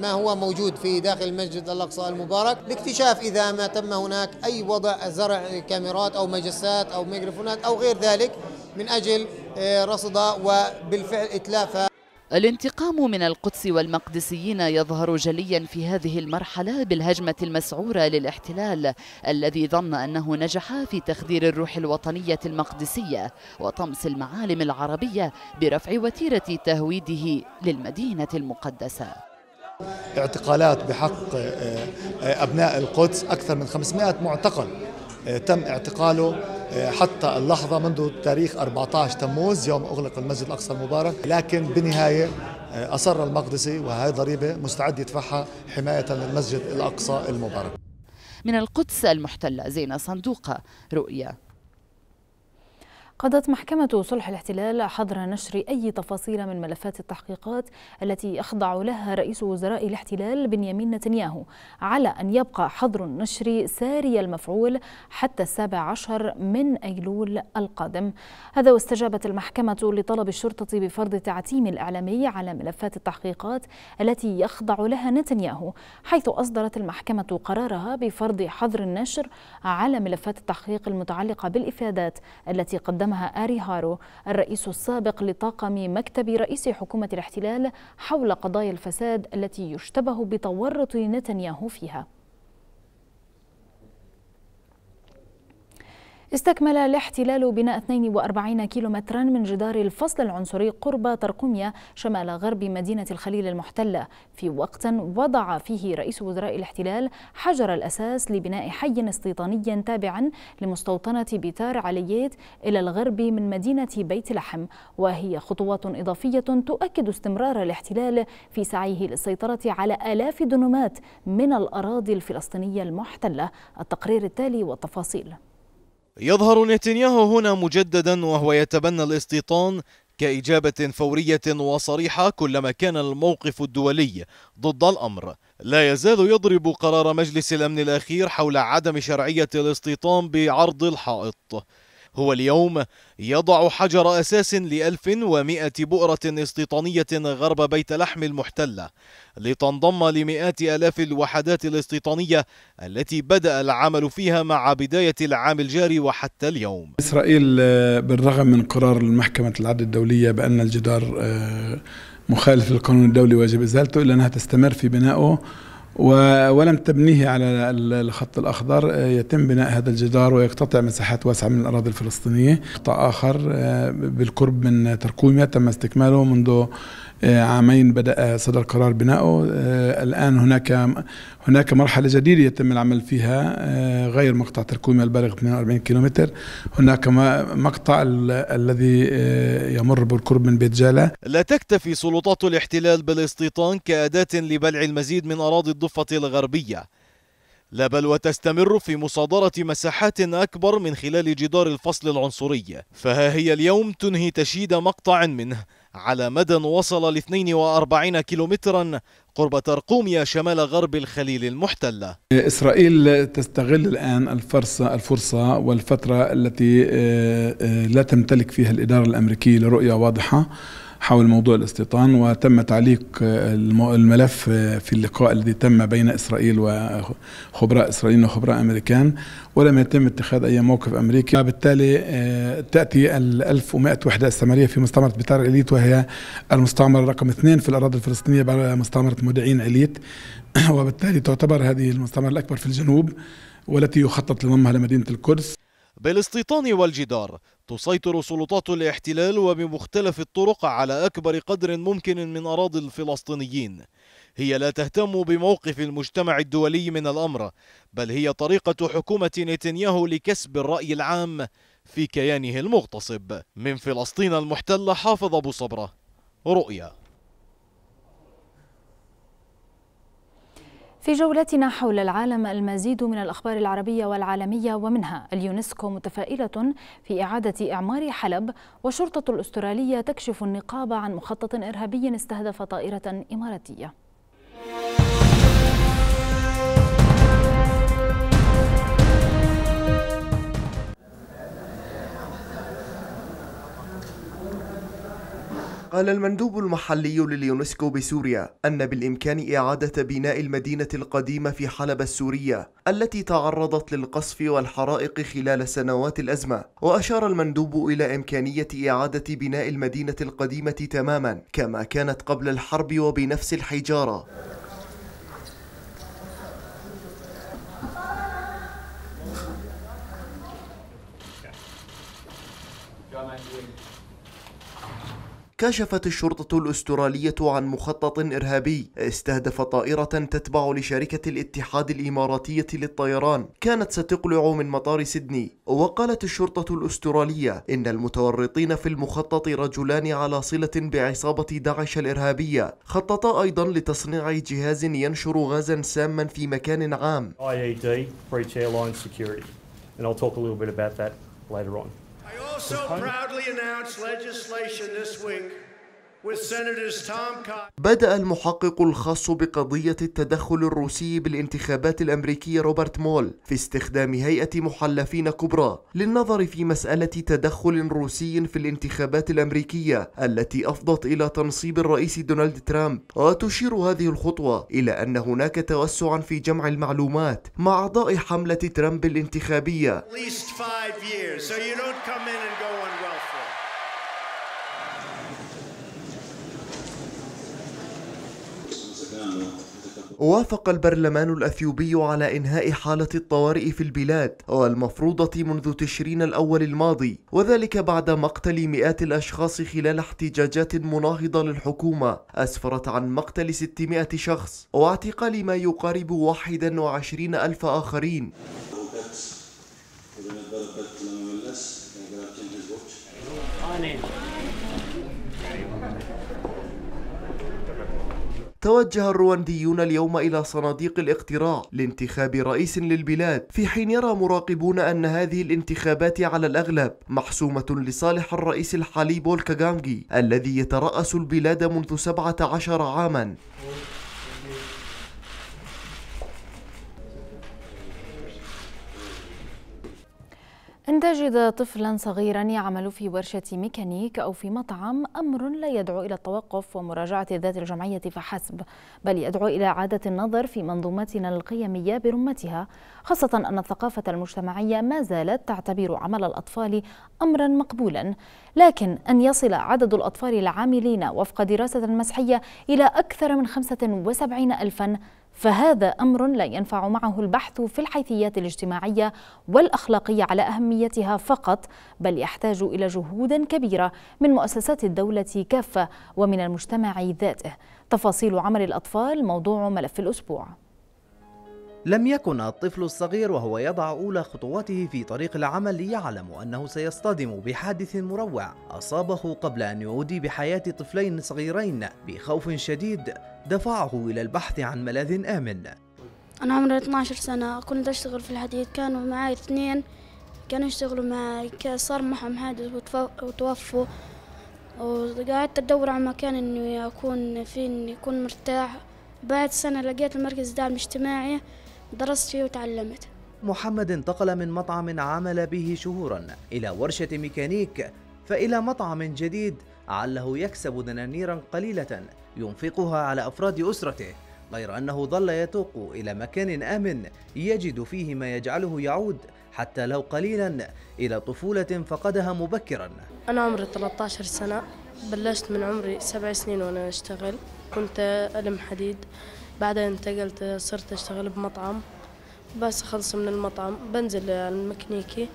ما هو موجود في داخل المسجد الاقصى المبارك باكتشاف اذا ما تم هناك اي وضع زرع كاميرات او مجسات او ميكروفونات او غير ذلك من اجل آه، رصدها وبالفعل اتلافها الانتقام من القدس والمقدسيين يظهر جليا في هذه المرحلة بالهجمة المسعورة للاحتلال الذي ظن أنه نجح في تخدير الروح الوطنية المقدسية وطمس المعالم العربية برفع وتيرة تهويده للمدينة المقدسة اعتقالات بحق آه، آه، أبناء القدس أكثر من 500 معتقل آه، تم اعتقاله آه، حتى اللحظة منذ تاريخ 14 تموز يوم أغلق المسجد الأقصى المبارك لكن بالنهاية آه، أصر المقدسي وهي ضريبة مستعد يدفعها حماية للمسجد الأقصى المبارك من القدس المحتلة زينة صندوقة رؤيا قضت محكمة صلح الاحتلال حظر نشر أي تفاصيل من ملفات التحقيقات التي يخضع لها رئيس وزراء الاحتلال بنيامين نتنياهو على أن يبقى حظر النشر ساري المفعول حتى السابع عشر من أيلول القادم هذا واستجابت المحكمة لطلب الشرطة بفرض تعتيم الإعلامي على ملفات التحقيقات التي يخضع لها نتنياهو حيث أصدرت المحكمة قرارها بفرض حظر النشر على ملفات التحقيق المتعلقة بالإفادات التي قدمها أعلنها آري هارو الرئيس السابق لطاقم مكتب رئيس حكومة الاحتلال حول قضايا الفساد التي يشتبه بتورط نتنياهو فيها استكمل الاحتلال بناء 42 كيلومترا من جدار الفصل العنصري قرب ترقمية شمال غرب مدينة الخليل المحتلة في وقت وضع فيه رئيس وزراء الاحتلال حجر الأساس لبناء حي استيطاني تابع لمستوطنة بيتار عليات إلى الغرب من مدينة بيت لحم وهي خطوات إضافية تؤكد استمرار الاحتلال في سعيه للسيطرة على آلاف دنومات من الأراضي الفلسطينية المحتلة التقرير التالي والتفاصيل يظهر نتنياهو هنا مجددا وهو يتبنى الاستيطان كإجابة فورية وصريحة كلما كان الموقف الدولي ضد الأمر لا يزال يضرب قرار مجلس الأمن الأخير حول عدم شرعية الاستيطان بعرض الحائط هو اليوم يضع حجر أساس لألف ومائة بؤرة استيطانية غرب بيت لحم المحتلة لتنضم لمئات ألاف الوحدات الاستيطانية التي بدأ العمل فيها مع بداية العام الجاري وحتى اليوم إسرائيل آه، بالرغم من قرار المحكمة العدل الدولية بأن الجدار آه، مخالف للقانون الدولي ويجب إزالته إلا أنها تستمر في بنائه ولم تبنيه على الخط الأخضر آه، يتم بناء هذا الجدار ويقتطع مساحات واسعة من الأراضي الفلسطينية قطاع آخر آه، بالقرب من تركوميا تم استكماله منذ عامين بدأ صدر قرار بنائه آه، الآن هناك هناك مرحلة جديدة يتم العمل فيها آه، غير مقطع تركومي البالغ 42 كيلومتر هناك مقطع الذي آه، يمر بالقرب من بيت جالة لا تكتفي سلطات الاحتلال بالاستيطان كأداة لبلع المزيد من أراضي الضفة الغربية لا بل وتستمر في مصادرة مساحات أكبر من خلال جدار الفصل العنصري فها هي اليوم تنهي تشييد مقطع منه على مدى وصل ل 42 كيلومترا قرب ترقوميا شمال غرب الخليل المحتلة إسرائيل تستغل الآن الفرصة, الفرصة والفترة التي آه، آه، لا تمتلك فيها الإدارة الأمريكية لرؤية واضحة حول موضوع الاستيطان وتم تعليق آه، الملف آه، في اللقاء الذي تم بين إسرائيل وخبراء إسرائيليين وخبراء أمريكان ولم يتم اتخاذ أي موقف أمريكي وبالتالي آه، تأتي ال 1100 وحدة استعمارية في مستعمرة بتار عليت وهي المستعمرة رقم اثنين في الأراضي الفلسطينية بعد مستعمرة مودعين عليت *clears throat* وبالتالي تعتبر هذه المستعمرة الأكبر في الجنوب والتي يخطط لضمها لمدينة القدس بالاستيطان والجدار تسيطر سلطات الاحتلال وبمختلف الطرق على أكبر قدر ممكن من أراضي الفلسطينيين هي لا تهتم بموقف المجتمع الدولي من الأمر بل هي طريقة حكومة نتنياهو لكسب الرأي العام في كيانه المغتصب من فلسطين المحتلة حافظ أبو صبرة رؤيا في جولتنا حول العالم المزيد من الأخبار العربية والعالمية ومنها اليونسكو متفائلة في إعادة إعمار حلب والشرطة الأسترالية تكشف النقاب عن مخطط إرهابي استهدف طائرة إماراتية قال المندوب المحلي لليونسكو بسوريا أن بالإمكان إعادة بناء المدينة القديمة في حلب السورية التي تعرضت للقصف والحرائق خلال سنوات الأزمة وأشار المندوب إلى إمكانية إعادة بناء المدينة القديمة تماما كما كانت قبل الحرب وبنفس الحجارة كشفت الشرطة الأسترالية عن مخطط إرهابي استهدف طائرة تتبع لشركة الاتحاد الإماراتية للطيران كانت ستقلع من مطار سيدني وقالت الشرطة الأسترالية إن المتورطين في المخطط رجلان على صلة بعصابة داعش الإرهابية خططا أيضا لتصنيع جهاز ينشر غازا ساما في مكان عام IED, breach airline security. And I'll talk a little bit about that later on. I also proudly announced legislation this week بدأ المحقق الخاص بقضية التدخل الروسي بالانتخابات الأمريكية روبرت مول في استخدام هيئة محلفين كبرى للنظر في مسألة تدخل روسي في الانتخابات الأمريكية التي أفضت إلى تنصيب الرئيس دونالد ترامب وتشير هذه الخطوة إلى أن هناك توسعا في جمع المعلومات مع أعضاء حملة ترامب الانتخابية وافق البرلمان الأثيوبي على إنهاء حالة الطوارئ في البلاد والمفروضة منذ تشرين الأول الماضي وذلك بعد مقتل مئات الأشخاص خلال احتجاجات مناهضة للحكومة أسفرت عن مقتل 600 شخص واعتقال ما يقارب 21 ألف آخرين توجه الروانديون اليوم إلى صناديق الاقتراع لانتخاب رئيس للبلاد في حين يرى مراقبون أن هذه الانتخابات على الأغلب محسومة لصالح الرئيس الحالي بول كاغامجي الذي يترأس البلاد منذ 17 عاما أن تجد طفلا صغيرا يعمل في ورشة ميكانيك أو في مطعم أمر لا يدعو إلى التوقف ومراجعة الذات الجمعية فحسب بل يدعو إلى إعادة النظر في منظومتنا القيمية برمتها خاصة أن الثقافة المجتمعية ما زالت تعتبر عمل الأطفال أمرا مقبولا لكن أن يصل عدد الأطفال العاملين وفق دراسة مسحية إلى أكثر من 75 ألفا فهذا امر لا ينفع معه البحث في الحيثيات الاجتماعيه والاخلاقيه على اهميتها فقط بل يحتاج الى جهود كبيره من مؤسسات الدوله كافه ومن المجتمع ذاته تفاصيل عمل الاطفال موضوع ملف الاسبوع لم يكن الطفل الصغير وهو يضع أولى خطواته في طريق العمل يعلم أنه سيصطدم بحادث مروع أصابه قبل أن يودي بحياة طفلين صغيرين بخوف شديد دفعه إلى البحث عن ملاذ آمن أنا عمري 12 سنة كنت أشتغل في الحديد كانوا معي اثنين كانوا يشتغلوا معي صار معهم حادث وتوفوا وقعدت أدور على مكان إني أكون فيه إني أكون مرتاح بعد سنة لقيت المركز الدعم الاجتماعي درست فيه وتعلمت محمد انتقل من مطعم عمل به شهورا إلى ورشة ميكانيك فإلى مطعم جديد عله يكسب دنانيرا قليلة ينفقها على أفراد أسرته غير أنه ظل يتوق إلى مكان آمن يجد فيه ما يجعله يعود حتى لو قليلا إلى طفولة فقدها مبكرا أنا عمري 13 سنة بلشت من عمري سبع سنين وأنا أشتغل كنت ألم حديد بعدين انتقلت صرت أشتغل بمطعم بس أخلص من المطعم بنزل المكنيكي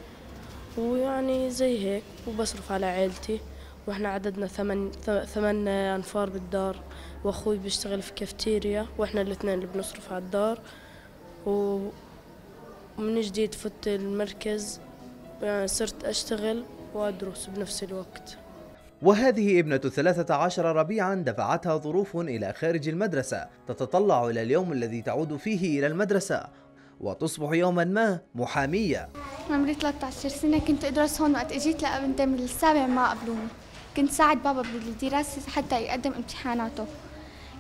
ويعني زي هيك وبصرف على عيلتي واحنا عددنا ثمان ثمان أنفار بالدار وأخوي بيشتغل في كافتيريا واحنا الاثنين اللي بنصرف على الدار ومن جديد فت المركز يعني صرت أشتغل وأدرس بنفس الوقت وهذه ابنة 13 ربيعا دفعتها ظروف إلى خارج المدرسة تتطلع إلى اليوم الذي تعود فيه إلى المدرسة وتصبح يوما ما محامية عمري 13 سنة كنت أدرس هون وقت إجيت لقى من السابع ما قبلوني كنت ساعد بابا بالدراسة حتى يقدم امتحاناته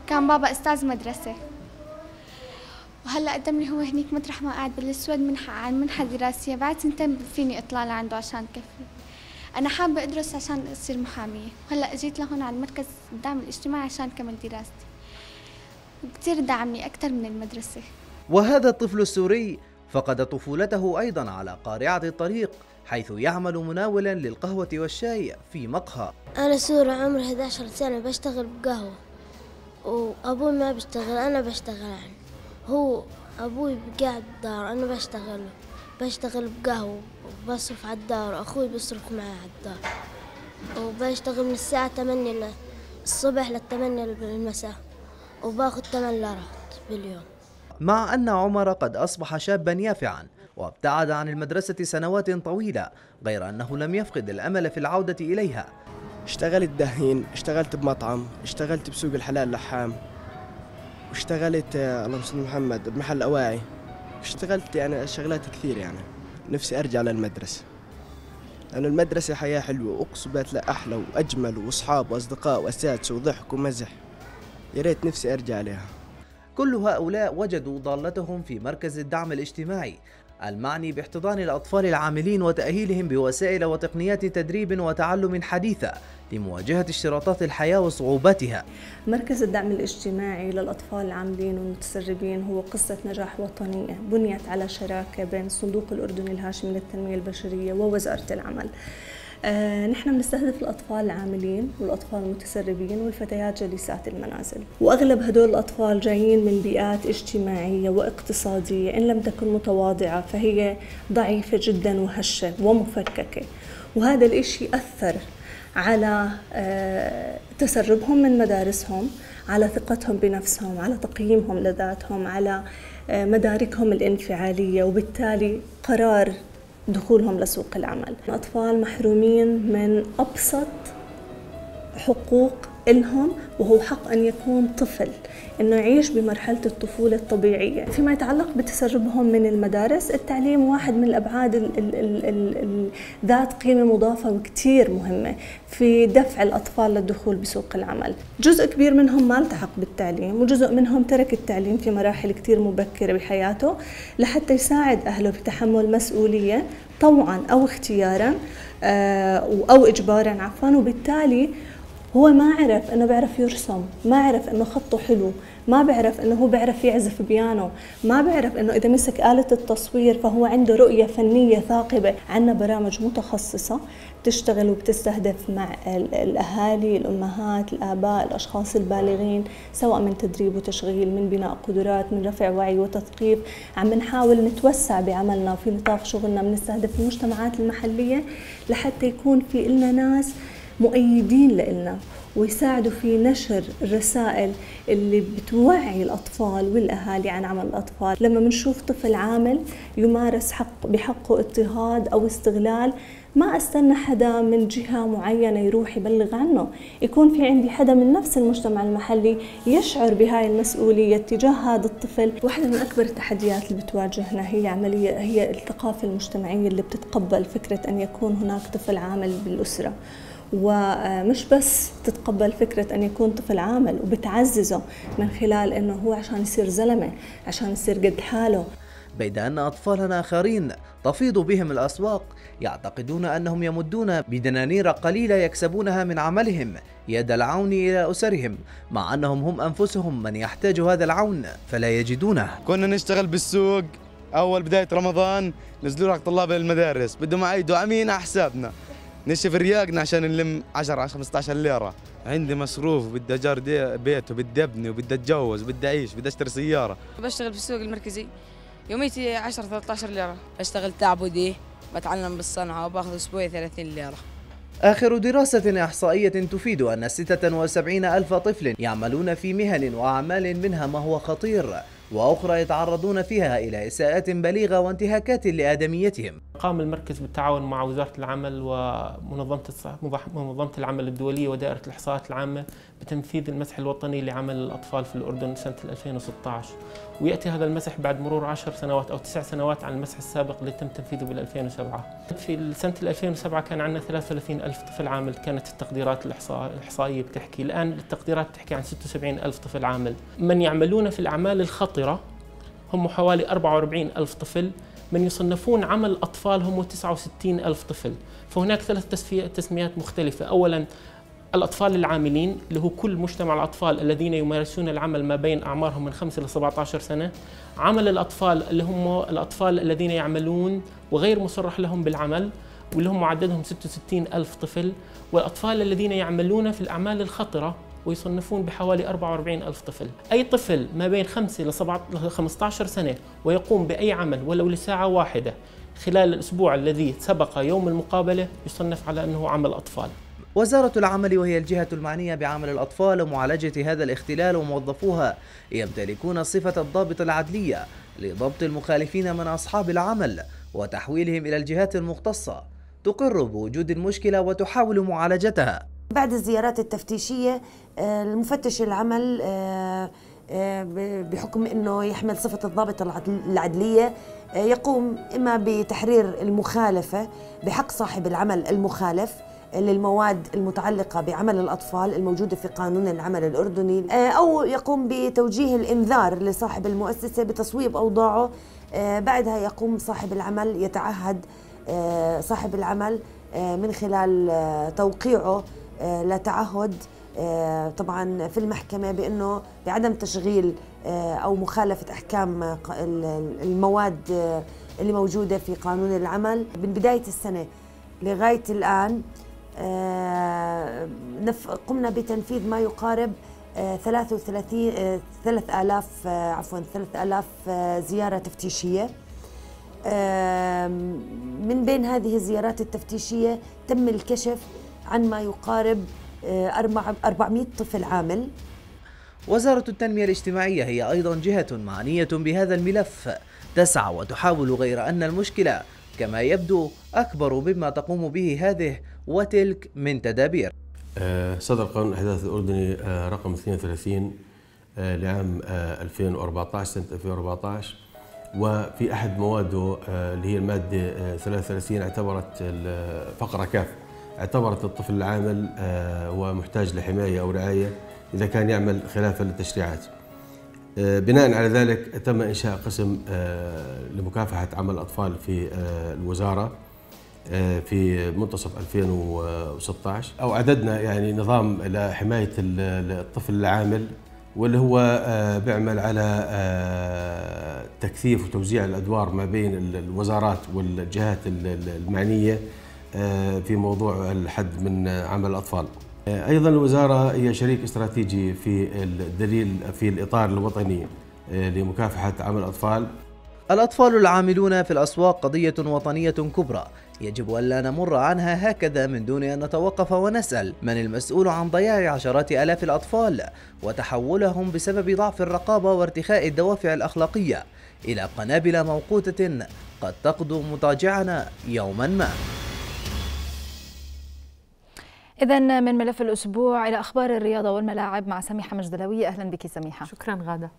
كان بابا أستاذ مدرسة وهلا قدم لي هو هنيك مطرح ما قاعد بالاسود منحة عن منحة دراسية بعد سنتين فيني اطلع لعنده عشان كفي أنا حابة أدرس عشان أصير محامية وهلأ أجيت لهون على المركز الدعم الاجتماعي عشان كمل دراستي كثير دعمني أكثر من المدرسة وهذا الطفل السوري فقد طفولته أيضا على قارعة الطريق حيث يعمل مناولا للقهوة والشاي في مقهى أنا سوري عمري 11 سنة بشتغل بقهوة وأبوي ما بيشتغل أنا بشتغل عنه يعني. هو أبوي قاعد دار أنا بشتغل بشتغل بقهوة وبصرف على الدار أخوي بيصرف معي على الدار وبشتغل من الساعة 8 الصبح لل 8 المساء وباخذ 8 ليرات باليوم مع أن عمر قد أصبح شابا يافعا وابتعد عن المدرسة سنوات طويلة غير أنه لم يفقد الأمل في العودة إليها اشتغلت دهين اشتغلت بمطعم اشتغلت بسوق الحلال لحام واشتغلت آه، اللهم صل محمد بمحل أواعي اشتغلت يعني شغلات كثير يعني نفسي أرجع للمدرسة لأن المدرسة حياة حلوة وأقسم لا أحلى وأجمل وأصحاب وأصدقاء وأساتذة وضحك ومزح يا ريت نفسي أرجع لها كل هؤلاء وجدوا ضالتهم في مركز الدعم الاجتماعي المعني باحتضان الأطفال العاملين وتأهيلهم بوسائل وتقنيات تدريب وتعلم حديثة لمواجهة اشتراطات الحياة وصعوباتها مركز الدعم الاجتماعي للأطفال العاملين والمتسربين هو قصة نجاح وطنية بنيت على شراكة بين الصندوق الأردني الهاشمي للتنمية البشرية ووزارة العمل آه، نحن بنستهدف الاطفال العاملين والاطفال المتسربين والفتيات جالسات المنازل واغلب هدول الاطفال جايين من بيئات اجتماعيه واقتصاديه ان لم تكن متواضعه فهي ضعيفه جدا وهشه ومفككه وهذا الإشي أثر على آه، تسربهم من مدارسهم على ثقتهم بنفسهم على تقييمهم لذاتهم على آه، مداركهم الانفعالية وبالتالي قرار دخولهم لسوق العمل الأطفال محرومين من أبسط حقوق إلهم وهو حق أن يكون طفل أنه يعيش بمرحلة الطفولة الطبيعية فيما يتعلق بتسربهم من المدارس التعليم واحد من الأبعاد ذات قيمة مضافة وكتير مهمة في دفع الأطفال للدخول بسوق العمل جزء كبير منهم ما التحق بالتعليم وجزء منهم ترك التعليم في مراحل كتير مبكرة بحياته لحتى يساعد أهله في تحمل مسؤولية طوعا أو اختيارا آه، أو إجبارا عفوا وبالتالي هو ما عرف انه بيعرف يرسم ما عرف انه خطه حلو ما بيعرف انه هو بيعرف يعزف بيانو ما بيعرف انه اذا مسك آلة التصوير فهو عنده رؤية فنية ثاقبة عندنا برامج متخصصة بتشتغل وبتستهدف مع الاهالي الامهات الاباء الاشخاص البالغين سواء من تدريب وتشغيل من بناء قدرات من رفع وعي وتثقيف عم نحاول نتوسع بعملنا وفي نطاق شغلنا بنستهدف المجتمعات المحلية لحتى يكون في إلنا ناس مؤيدين لنا ويساعدوا في نشر الرسائل اللي بتوعي الأطفال والأهالي عن عمل الأطفال لما بنشوف طفل عامل يمارس حق بحقه اضطهاد أو استغلال ما استنى حدا من جهة معينة يروح يبلغ عنه يكون في عندي حدا من نفس المجتمع المحلي يشعر بهاي المسؤولية تجاه هذا الطفل واحدة من أكبر التحديات اللي بتواجهنا هي عملية هي الثقافة المجتمعية اللي بتتقبل فكرة أن يكون هناك طفل عامل بالأسرة ومش بس تتقبل فكرة أن يكون طفل عامل وبتعززه من خلال أنه هو عشان يصير زلمة عشان يصير قد حاله بيد أن أطفالا آخرين تفيض بهم الأسواق يعتقدون أنهم يمدون بدنانير قليلة يكسبونها من عملهم يد العون إلى أسرهم مع أنهم هم أنفسهم من يحتاج هذا العون فلا يجدونه كنا نشتغل بالسوق أول بداية رمضان نزلوا لك طلاب المدارس بدهم يعيدوا أمين على حسابنا نشف رياقنا عشان نلم 10 15 ليره عندي مصروف بدي اجار بيت وبدي ابني وبدي اتجوز وبدي اعيش بدي اشتري سياره بشتغل في السوق المركزي يوميتي 10 13 ليره بشتغل تعبدي بتعلم بالصنعه وباخذ اسبوعي 30 ليره آخر دراسة إحصائية تفيد أن 76 ألف طفل يعملون في مهن وأعمال منها ما هو خطير وأخرى يتعرضون فيها إلى إساءات بليغة وانتهاكات لآدميتهم قام المركز بالتعاون مع وزارة العمل ومنظمة منظمة العمل الدولية ودائرة الإحصاءات العامة بتنفيذ المسح الوطني لعمل الأطفال في الأردن سنة 2016 وياتي هذا المسح بعد مرور 10 سنوات او 9 سنوات عن المسح السابق اللي تم تنفيذه بال 2007 في سنه 2007 كان عندنا 33 الف طفل عامل كانت التقديرات الاحصائيه بتحكي الان التقديرات بتحكي عن 76 الف طفل عامل من يعملون في الاعمال الخطره هم حوالي 44 الف طفل من يصنفون عمل أطفال هم 69 ألف طفل فهناك ثلاث تسميات مختلفة أولا الأطفال العاملين اللي هو كل مجتمع الأطفال الذين يمارسون العمل ما بين أعمارهم من 5 إلى 17 سنة عمل الأطفال اللي هم الأطفال الذين يعملون وغير مصرح لهم بالعمل واللي هم عددهم 66 ألف طفل والأطفال الذين يعملون في الأعمال الخطرة ويصنفون بحوالي 44 ألف طفل أي طفل ما بين 5 إلى 15 سنة ويقوم بأي عمل ولو لساعة واحدة خلال الأسبوع الذي سبق يوم المقابلة يصنف على أنه عمل أطفال وزارة العمل وهي الجهة المعنية بعمل الأطفال ومعالجة هذا الاختلال وموظفوها يمتلكون صفة الضابط العدلية لضبط المخالفين من أصحاب العمل وتحويلهم إلى الجهات المختصة تقر بوجود المشكلة وتحاول معالجتها بعد الزيارات التفتيشية آه، المفتش العمل آه، آه، بحكم أنه يحمل صفة الضابط العدلية يقوم إما بتحرير المخالفة بحق صاحب العمل المخالف للمواد المتعلقة بعمل الأطفال الموجودة في قانون العمل الأردني آه، أو يقوم بتوجيه الإنذار لصاحب المؤسسة بتصويب أوضاعه آه، بعدها يقوم صاحب العمل يتعهد آه، صاحب العمل من خلال توقيعه لتعهد طبعا في المحكمة بأنه بعدم تشغيل أو مخالفة أحكام المواد اللي موجودة في قانون العمل من بداية السنة لغاية الآن آه، قمنا بتنفيذ ما يقارب 33 آه، 3000 آه، عفوا 3000 زياره تفتيشيه من بين هذه الزيارات التفتيشيه تم الكشف عن ما يقارب 400 طفل عامل وزارة التنمية الاجتماعية هي أيضا جهة معنية بهذا الملف تسعى وتحاول غير أن المشكلة كما يبدو أكبر مما تقوم به هذه وتلك من تدابير آه، صدر قانون الأحداث الأردني آه، رقم 32 آه، لعام 2014 سنة 2014 وفي أحد مواده اللي هي المادة 33 اعتبرت فقرة كاف اعتبرت الطفل العامل ومحتاج لحماية أو رعاية إذا كان يعمل خلافا للتشريعات بناء على ذلك تم إنشاء قسم لمكافحة عمل الأطفال في الوزارة آه، في منتصف 2016 او اعددنا يعني نظام لحمايه الطفل العامل واللي هو آه، بيعمل على آه، تكثيف وتوزيع الادوار ما بين الوزارات والجهات المعنيه في موضوع الحد من عمل الاطفال. ايضا الوزاره هي شريك استراتيجي في الدليل في الاطار الوطني لمكافحه عمل الاطفال. الاطفال العاملون في الاسواق قضيه وطنيه كبرى يجب ألا نمر عنها هكذا من دون أن نتوقف ونسأل من المسؤول عن ضياع عشرات آلاف الأطفال وتحولهم بسبب ضعف الرقابة وارتخاء الدوافع الأخلاقية إلى قنابل موقوتة قد تقضوا مضاجعنا يوما ما إذا من ملف الأسبوع إلى أخبار الرياضة والملاعب مع سميحة مجدلوي أهلا بك سميحة شكرا غادة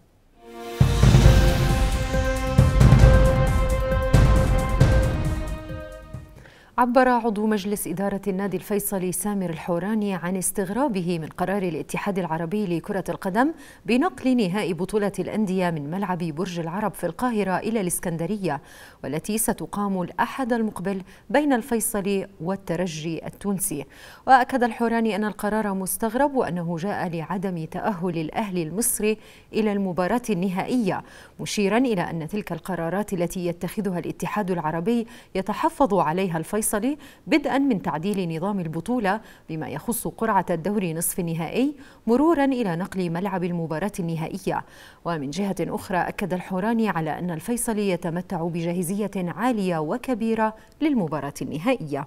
عبر عضو مجلس إدارة النادي الفيصلي سامر الحوراني عن استغرابه من قرار الاتحاد العربي لكرة القدم بنقل نهائي بطولة الأندية من ملعب برج العرب في القاهرة إلى الإسكندرية والتي ستقام الأحد المقبل بين الفيصلي والترجي التونسي وأكد الحوراني أن القرار مستغرب وأنه جاء لعدم تأهل الأهلي المصري إلى المباراة النهائية مشيرا إلى أن تلك القرارات التي يتخذها الاتحاد العربي يتحفظ عليها الفيصلي الفيصلي بدءا من تعديل نظام البطولة بما يخص قرعة الدور نصف النهائي مرورا إلى نقل ملعب المباراة النهائية ومن جهة أخرى أكد الحوراني على أن الفيصلي يتمتع بجاهزية عالية وكبيرة للمباراة النهائية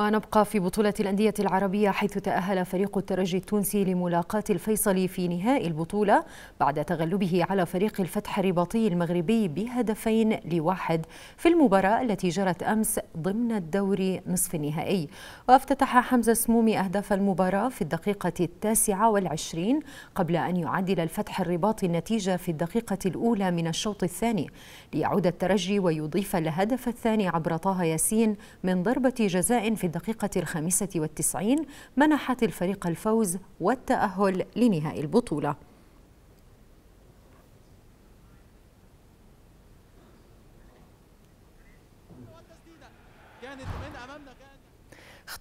ونبقى في بطولة الأندية العربية حيث تأهل فريق الترجي التونسي لملاقاة الفيصلي في نهائي البطولة بعد تغلبه على فريق الفتح الرباطي المغربي بهدفين لواحد في المباراة التي جرت أمس ضمن الدوري نصف النهائي وافتتح حمزة سمومي أهداف المباراة في الدقيقة التاسعة والعشرين قبل أن يعدل الفتح الرباطي النتيجة في الدقيقة الأولى من الشوط الثاني ليعود الترجي ويضيف الهدف الثاني عبر طه ياسين من ضربة جزاء في الدقيقة الخامسة والتسعين منحت الفريق الفوز والتأهل لنهائي البطولة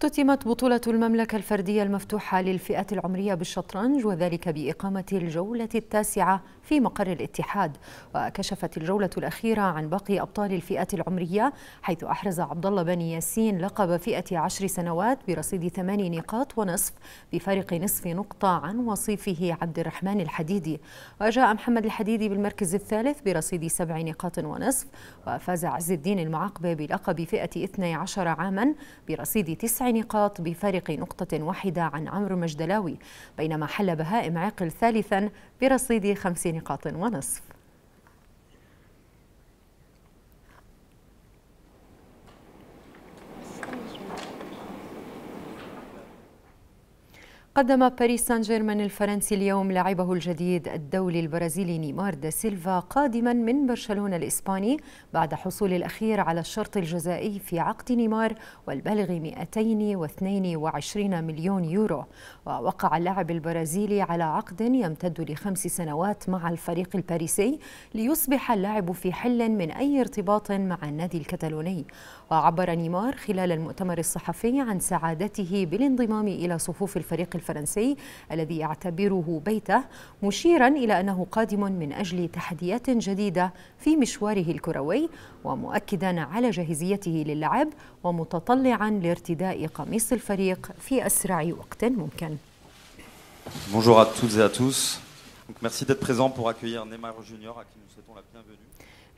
اختتمت بطولة المملكة الفردية المفتوحة للفئة العمرية بالشطرنج وذلك بإقامة الجولة التاسعة في مقر الاتحاد وكشفت الجولة الأخيرة عن باقي أبطال الفئة العمرية حيث أحرز عبد الله بن ياسين لقب فئة عشر سنوات برصيد ثماني نقاط ونصف بفارق نصف نقطة عن وصيفه عبد الرحمن الحديدي وجاء محمد الحديدي بالمركز الثالث برصيد سبع نقاط ونصف وفاز عز الدين المعقبة بلقب فئة 12 عاما برصيد تسع نقاط بفارق نقطة واحدة عن عمرو مجدلاوي بينما حل بهائم عقل ثالثا برصيد خمس نقاط ونصف قدم باريس سان جيرمان الفرنسي اليوم لاعبه الجديد الدولي البرازيلي نيمار دا سيلفا قادما من برشلونة الإسباني بعد حصول الأخير على الشرط الجزائي في عقد نيمار والبالغ 222 مليون يورو ووقع اللاعب البرازيلي على عقد يمتد لخمس سنوات مع الفريق الباريسي ليصبح اللاعب في حل من أي ارتباط مع النادي الكتالوني وعبر نيمار خلال المؤتمر الصحفي عن سعادته بالانضمام إلى صفوف الفريق الفرنسي الفرنسي الذي يعتبره بيته مشيرا إلى أنه قادم من أجل تحديات جديدة في مشواره الكروي ومؤكدا على جاهزيته للعب ومتطلعا لارتداء قميص الفريق في أسرع وقت ممكن Bonjour à toutes et à tous. Donc, merci d'être présents pour accueillir Neymar Junior à qui nous souhaitons la bienvenue.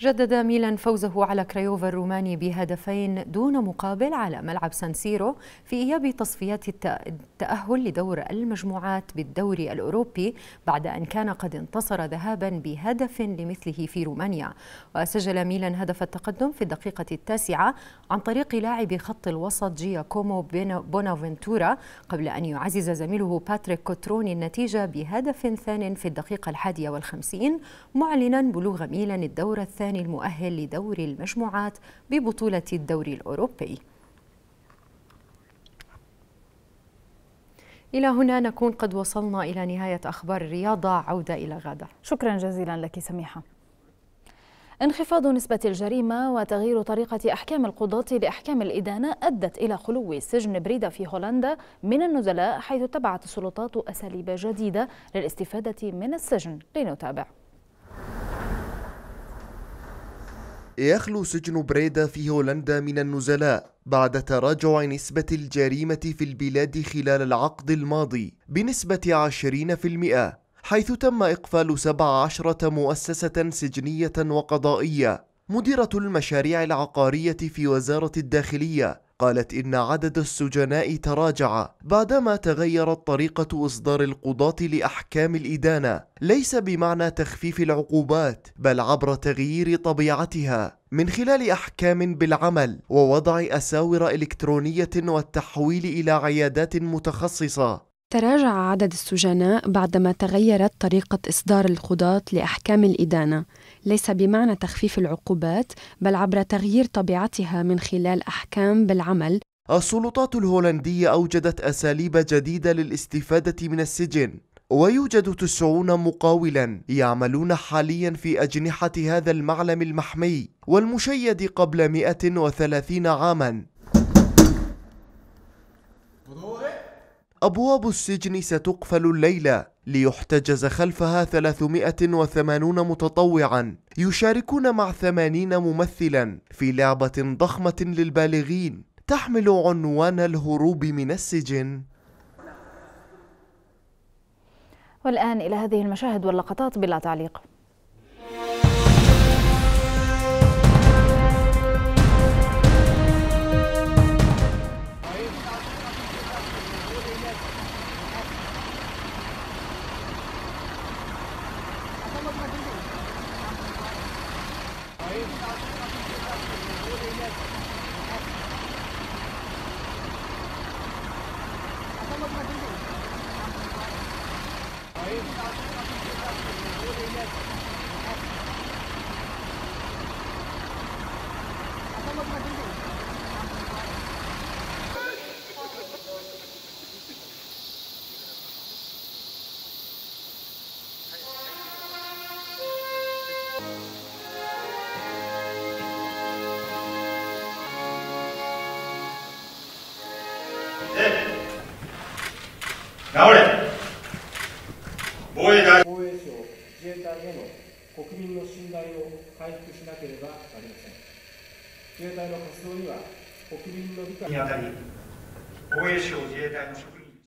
جدد ميلان فوزه على كرايوفا الروماني بهدفين دون مقابل على ملعب سانسيرو في إياب تصفيات التأهل لدور المجموعات بالدوري الأوروبي بعد أن كان قد انتصر ذهابا بهدف لمثله في رومانيا وسجل ميلان هدف التقدم في الدقيقة التاسعة عن طريق لاعب خط الوسط جياكومو بونافنتورا قبل أن يعزز زميله باتريك كوتروني النتيجة بهدف ثان في الدقيقة الحادية والخمسين معلنا بلوغ ميلان الدور الثاني الثاني المؤهل لدور المجموعات ببطولة الدوري الأوروبي إلى هنا نكون قد وصلنا إلى نهاية أخبار الرياضة عودة إلى غادة شكرا جزيلا لك سميحة انخفاض نسبة الجريمة وتغيير طريقة أحكام القضاة لأحكام الإدانة أدت إلى خلو سجن بريدا في هولندا من النزلاء حيث اتبعت السلطات أساليب جديدة للاستفادة من السجن لنتابع يخلو سجن بريدا في هولندا من النزلاء بعد تراجع نسبة الجريمة في البلاد خلال العقد الماضي بنسبة 20% حيث تم إقفال 17 مؤسسة سجنية وقضائية مديرة المشاريع العقارية في وزارة الداخلية قالت إن عدد السجناء تراجع بعدما تغيرت طريقة إصدار القضاة لأحكام الإدانة ليس بمعنى تخفيف العقوبات بل عبر تغيير طبيعتها من خلال احكام بالعمل ووضع اساور الكترونيه والتحويل الى عيادات متخصصه تراجع عدد السجناء بعدما تغيرت طريقه اصدار القضاه لاحكام الادانه ليس بمعنى تخفيف العقوبات بل عبر تغيير طبيعتها من خلال أحكام بالعمل السلطات الهولندية أوجدت أساليب جديدة للاستفادة من السجن ويوجد تسعون مقاولا يعملون حاليا في أجنحة هذا المعلم المحمي والمشيد قبل 130 عاما أبواب السجن ستقفل الليلة ليحتجز خلفها 380 متطوعا يشاركون مع 80 ممثلا في لعبة ضخمة للبالغين تحمل عنوان الهروب من السجن والآن إلى هذه المشاهد واللقطات بلا تعليق 自衛隊の活動には国民の理解にあたり防衛省自衛隊の職員